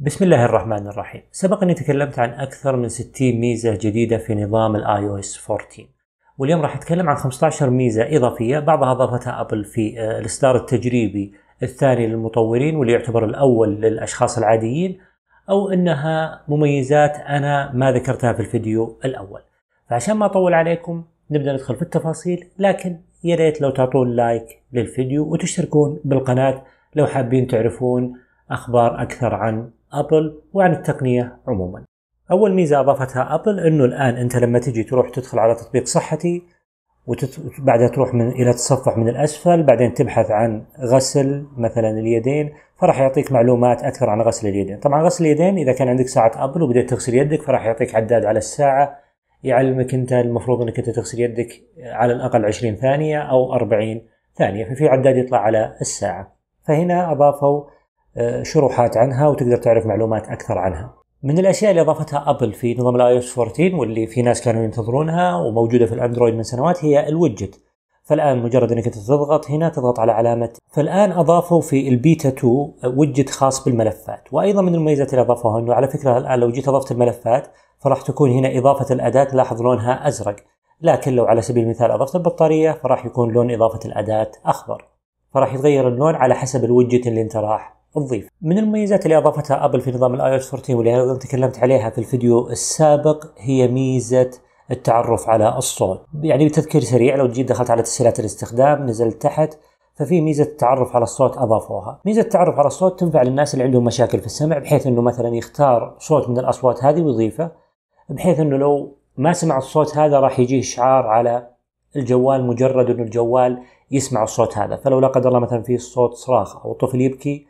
بسم الله الرحمن الرحيم سبق أني تكلمت عن أكثر من 60 ميزة جديدة في نظام الاي او اس 14 واليوم راح أتكلم عن 15 ميزة إضافية بعضها أضافتها أبل في آه، الإصدار التجريبي الثاني للمطورين واللي يعتبر الأول للأشخاص العاديين أو أنها مميزات أنا ما ذكرتها في الفيديو الأول فعشان ما أطول عليكم نبدأ ندخل في التفاصيل لكن يا ريت لو تعطون لايك للفيديو وتشتركون بالقناة لو حابين تعرفون أخبار أكثر عن ابل وعن التقنيه عموما. اول ميزه اضافتها ابل انه الان انت لما تجي تروح تدخل على تطبيق صحتي وبعدها تروح من الى تصفح من الاسفل بعدين تبحث عن غسل مثلا اليدين فراح يعطيك معلومات اكثر عن غسل اليدين طبعا غسل اليدين اذا كان عندك ساعه ابل وبديت تغسل يدك فراح يعطيك عداد على الساعه يعلمك انت المفروض انك انت تغسل يدك على الاقل 20 ثانيه او 40 ثانيه ففي عداد يطلع على الساعه فهنا اضافوا آه، شروحات عنها وتقدر تعرف معلومات اكثر عنها. من الاشياء اللي اضافتها ابل في نظام الاي اس 14 واللي في ناس كانوا ينتظرونها وموجوده في الاندرويد من سنوات هي الوجت. فالان مجرد انك تضغط هنا تضغط على علامه فالان اضافوا في البيتا 2 وجت خاص بالملفات وايضا من المميزات اللي اضافوها انه على فكره الان لو جيت اضفت الملفات فراح تكون هنا اضافه الاداه لاحظ لونها ازرق لكن لو على سبيل المثال اضفت البطاريه فراح يكون لون اضافه الاداه اخضر فراح يتغير اللون على حسب الوجت اللي انت راح تضيف من المميزات اللي اضافتها ابل في نظام الاي او اس 14 واللي ايضا تكلمت عليها في الفيديو السابق هي ميزه التعرف على الصوت يعني بتذكير سريع لو جيت دخلت على تسهيلات الاستخدام نزلت تحت ففي ميزه التعرف على الصوت اضافوها ميزه التعرف على الصوت تنفع للناس اللي عندهم مشاكل في السمع بحيث انه مثلا يختار صوت من الاصوات هذه ويضيفه بحيث انه لو ما سمع الصوت هذا راح يجيه اشعار على الجوال مجرد انه الجوال يسمع الصوت هذا فلو لا قدر الله مثلا في صوت صراخ او طفل يبكي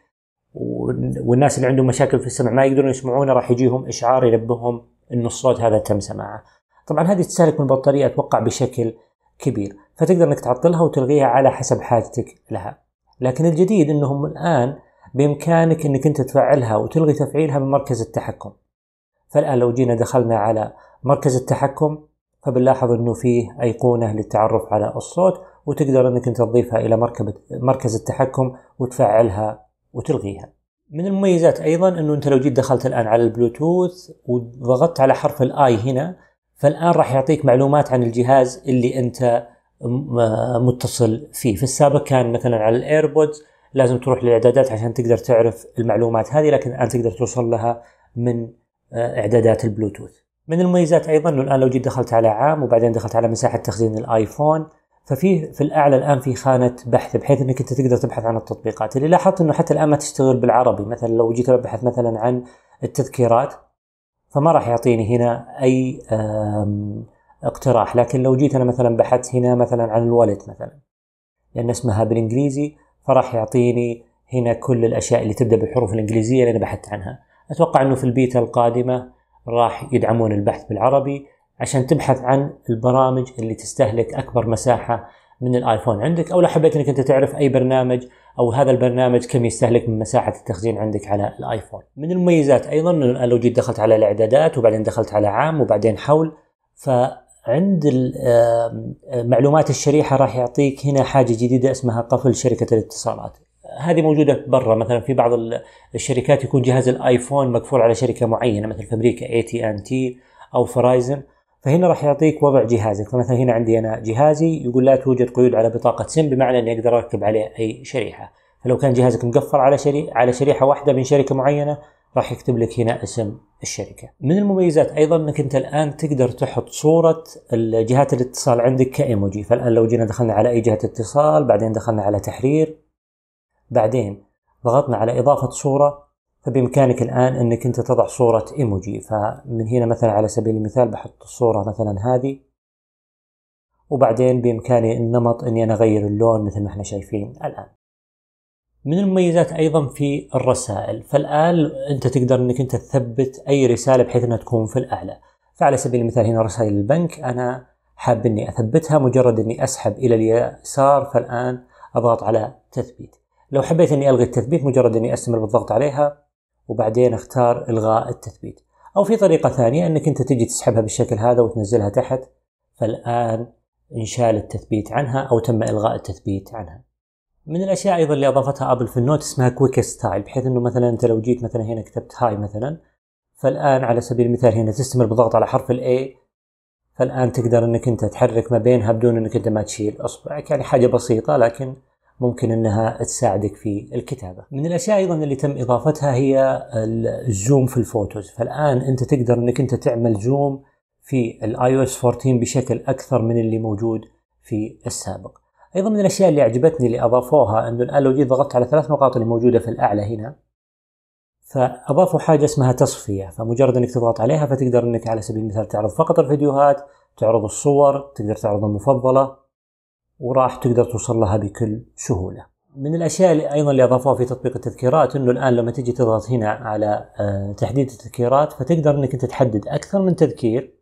والناس اللي عندهم مشاكل في السمع ما يقدرون يسمعونه راح يجيهم اشعار ينبههم انه الصوت هذا تم سماعه. طبعا هذه تستهلك من البطاريه اتوقع بشكل كبير، فتقدر انك تعطلها وتلغيها على حسب حاجتك لها. لكن الجديد انهم الان بامكانك انك انت تفعلها وتلغي تفعيلها من مركز التحكم. فالان لو جينا دخلنا على مركز التحكم فبنلاحظ انه فيه ايقونه للتعرف على الصوت وتقدر انك انت تضيفها الى مركبه مركز التحكم وتفعلها وتلغيها. من المميزات ايضا انه انت لو جيت دخلت الان على البلوتوث وضغطت على حرف الاي هنا فالان راح يعطيك معلومات عن الجهاز اللي انت آه، متصل فيه في السابق كان مثلا على الايربودز لازم تروح للاعدادات عشان تقدر تعرف المعلومات هذه لكن الان تقدر توصل لها من آه، اعدادات البلوتوث من المميزات ايضا انه الان لو جيت دخلت على عام وبعدين دخلت على مساحه تخزين الايفون ففي في الاعلى الان في خانه بحث بحيث انك انت تقدر تبحث عن التطبيقات اللي لاحظت انه حتى الان ما تشتغل بالعربي مثلا لو جيت ابحث مثلا عن التذكيرات فما راح يعطيني هنا اي اقتراح لكن لو جيت انا مثلا بحثت هنا مثلا عن الوالد مثلا لان اسمها بالانجليزي فراح يعطيني هنا كل الاشياء اللي تبدا بالحروف الانجليزيه اللي انا بحثت عنها اتوقع انه في البيتا القادمه راح يدعمون البحث بالعربي عشان تبحث عن البرامج اللي تستهلك اكبر مساحه من الايفون عندك او لو حبيت انك انت تعرف اي برنامج او هذا البرنامج كم يستهلك من مساحه التخزين عندك على الايفون. من المميزات ايضا لو جيت دخلت على الاعدادات وبعدين دخلت على عام وبعدين حول فعند معلومات الشريحه راح يعطيك هنا حاجه جديده اسمها قفل شركه الاتصالات. هذه موجوده برا مثلا في بعض الشركات يكون جهاز الايفون مقفول على شركه معينه مثل في امريكا اي تي ان تي او فرايزن فهنا راح يعطيك وضع جهازك فمثلا هنا عندي أنا جهازي يقول لا توجد قيود على بطاقة سم بمعنى أني أقدر أركب عليه أي شريحة فلو كان جهازك مقفل على شري... على شريحة واحدة من شركة معينة راح يكتب لك هنا اسم الشركة من المميزات أيضا أنك أنت الآن تقدر تحط صورة جهات الاتصال عندك كإيموجي فالآن لو جينا دخلنا على أي جهة اتصال بعدين دخلنا على تحرير بعدين ضغطنا على إضافة صورة فبإمكانك الآن أنك أنت تضع صورة إيموجي فمن هنا مثلا على سبيل المثال بحط الصورة مثلا هذه وبعدين بإمكاني النمط أني أنا أغير اللون مثل ما احنا شايفين الآن من المميزات أيضا في الرسائل فالآن أنت تقدر أنك أنت تثبت أي رسالة بحيث أنها تكون في الأعلى فعلى سبيل المثال هنا رسائل البنك أنا حاب أني أثبتها مجرد أني أسحب إلى اليسار فالآن أضغط على تثبيت لو حبيت أني ألغي التثبيت مجرد أني أستمر بالضغط عليها وبعدين اختار الغاء التثبيت او في طريقه ثانيه انك انت تجي تسحبها بالشكل هذا وتنزلها تحت فالان انشال التثبيت عنها او تم الغاء التثبيت عنها من الاشياء ايضا اللي اضافتها ابل في النوت اسمها كويك ستايل بحيث انه مثلا انت لو جيت مثلا هنا كتبت هاي مثلا فالان على سبيل المثال هنا تستمر بالضغط على حرف الاي فالان تقدر انك انت تحرك ما بينها بدون انك انت ما تشيل اصبعك يعني حاجه بسيطه لكن ممكن انها تساعدك في الكتابه. من الاشياء ايضا اللي تم اضافتها هي الزوم في الفوتوز، فالان انت تقدر انك انت تعمل زوم في الاي او اس 14 بشكل اكثر من اللي موجود في السابق. ايضا من الاشياء اللي عجبتني اللي اضافوها انه الان لو جيت ضغطت على ثلاث نقاط اللي موجوده في الاعلى هنا فاضافوا حاجه اسمها تصفيه، فمجرد انك تضغط عليها فتقدر انك على سبيل المثال تعرض فقط الفيديوهات، تعرض الصور، تقدر تعرض المفضله، وراح تقدر توصل لها بكل سهولة من الأشياء اللي أيضا اللي أضافوها في تطبيق التذكيرات أنه الآن لما تجي تضغط هنا على آه، تحديد التذكيرات فتقدر أنك أنت تحدد أكثر من تذكير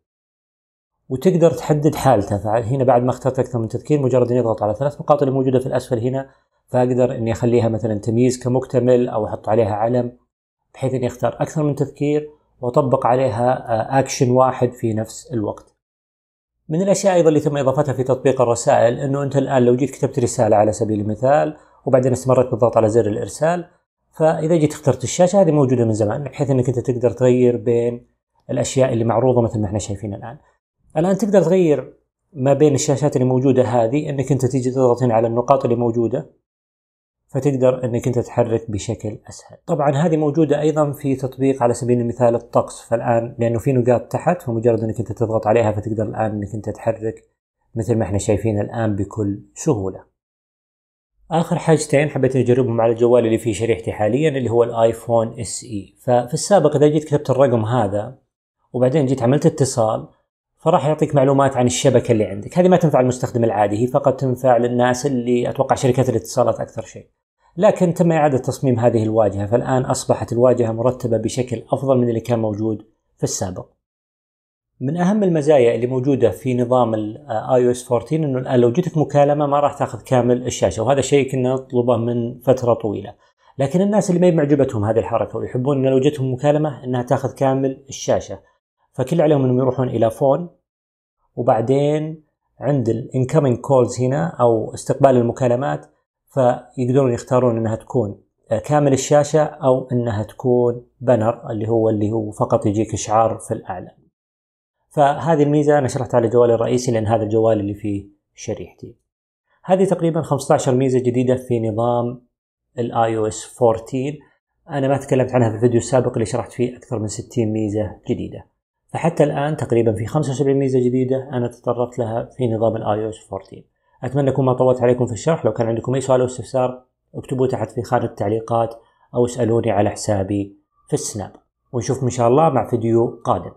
وتقدر تحدد حالته فهنا بعد ما اخترت أكثر من تذكير مجرد أني أضغط على ثلاث نقاط اللي موجودة في الأسفل هنا فأقدر أني أخليها مثلا تمييز كمكتمل أو أحط عليها علم بحيث أني أختار أكثر من تذكير وأطبق عليها أكشن آه، واحد في نفس الوقت من الاشياء ايضا اللي تم اضافتها في تطبيق الرسائل انه انت الان لو جيت كتبت رساله على سبيل المثال وبعدين استمرت بالضغط على زر الارسال فاذا جيت اخترت الشاشه هذه موجوده من زمان بحيث انك انت تقدر تغير بين الاشياء اللي معروضه مثل ما احنا شايفين الان. الان تقدر تغير ما بين الشاشات اللي موجوده هذه انك انت تيجي تضغط هنا على النقاط اللي موجوده فتقدر انك انت تحرك بشكل اسهل. طبعا هذه موجوده ايضا في تطبيق على سبيل المثال الطقس فالان لانه في نقاط تحت فمجرد انك انت تضغط عليها فتقدر الان انك انت تحرك مثل ما احنا شايفين الان بكل سهوله. اخر حاجتين حبيت اجربهم على الجوال اللي في شريحتي حاليا اللي هو الايفون اس اي، ففي السابق اذا جيت كتبت الرقم هذا وبعدين جيت عملت اتصال فراح يعطيك معلومات عن الشبكه اللي عندك، هذه ما تنفع المستخدم العادي هي فقط تنفع للناس اللي اتوقع شركات الاتصالات اكثر شيء. لكن تم إعادة تصميم هذه الواجهة فالآن أصبحت الواجهة مرتبة بشكل أفضل من اللي كان موجود في السابق من أهم المزايا اللي موجودة في نظام الاي آه، او اس 14 أنه الآن لو جتك مكالمة ما راح تاخذ كامل الشاشة وهذا شيء كنا نطلبه من فترة طويلة لكن الناس اللي ما معجبتهم هذه الحركة ويحبون أنه لو جتهم مكالمة أنها تاخذ كامل الشاشة فكل عليهم أنهم يروحون إلى فون وبعدين عند الانكمنج كولز هنا أو استقبال المكالمات فيقدرون يختارون انها تكون كامل الشاشة أو أنها تكون بنر اللي هو اللي هو فقط يجيك إشعار في الأعلى فهذه الميزة أنا شرحتها على جوالي الرئيسي لأن هذا الجوال اللي فيه شريحتي هذه تقريبا 15 ميزة جديدة في نظام الاي او اس 14 أنا ما تكلمت عنها في الفيديو السابق اللي شرحت فيه أكثر من 60 ميزة جديدة فحتى الآن تقريبا في 75 ميزة جديدة أنا تطرقت لها في نظام الاي او اس 14 أتمنى أكون ما طولت عليكم في الشرح لو كان عندكم أي سؤال أو استفسار اكتبوه تحت في خانة التعليقات أو اسألوني على حسابي في السناب ونشوفكم إن شاء الله مع فيديو قادم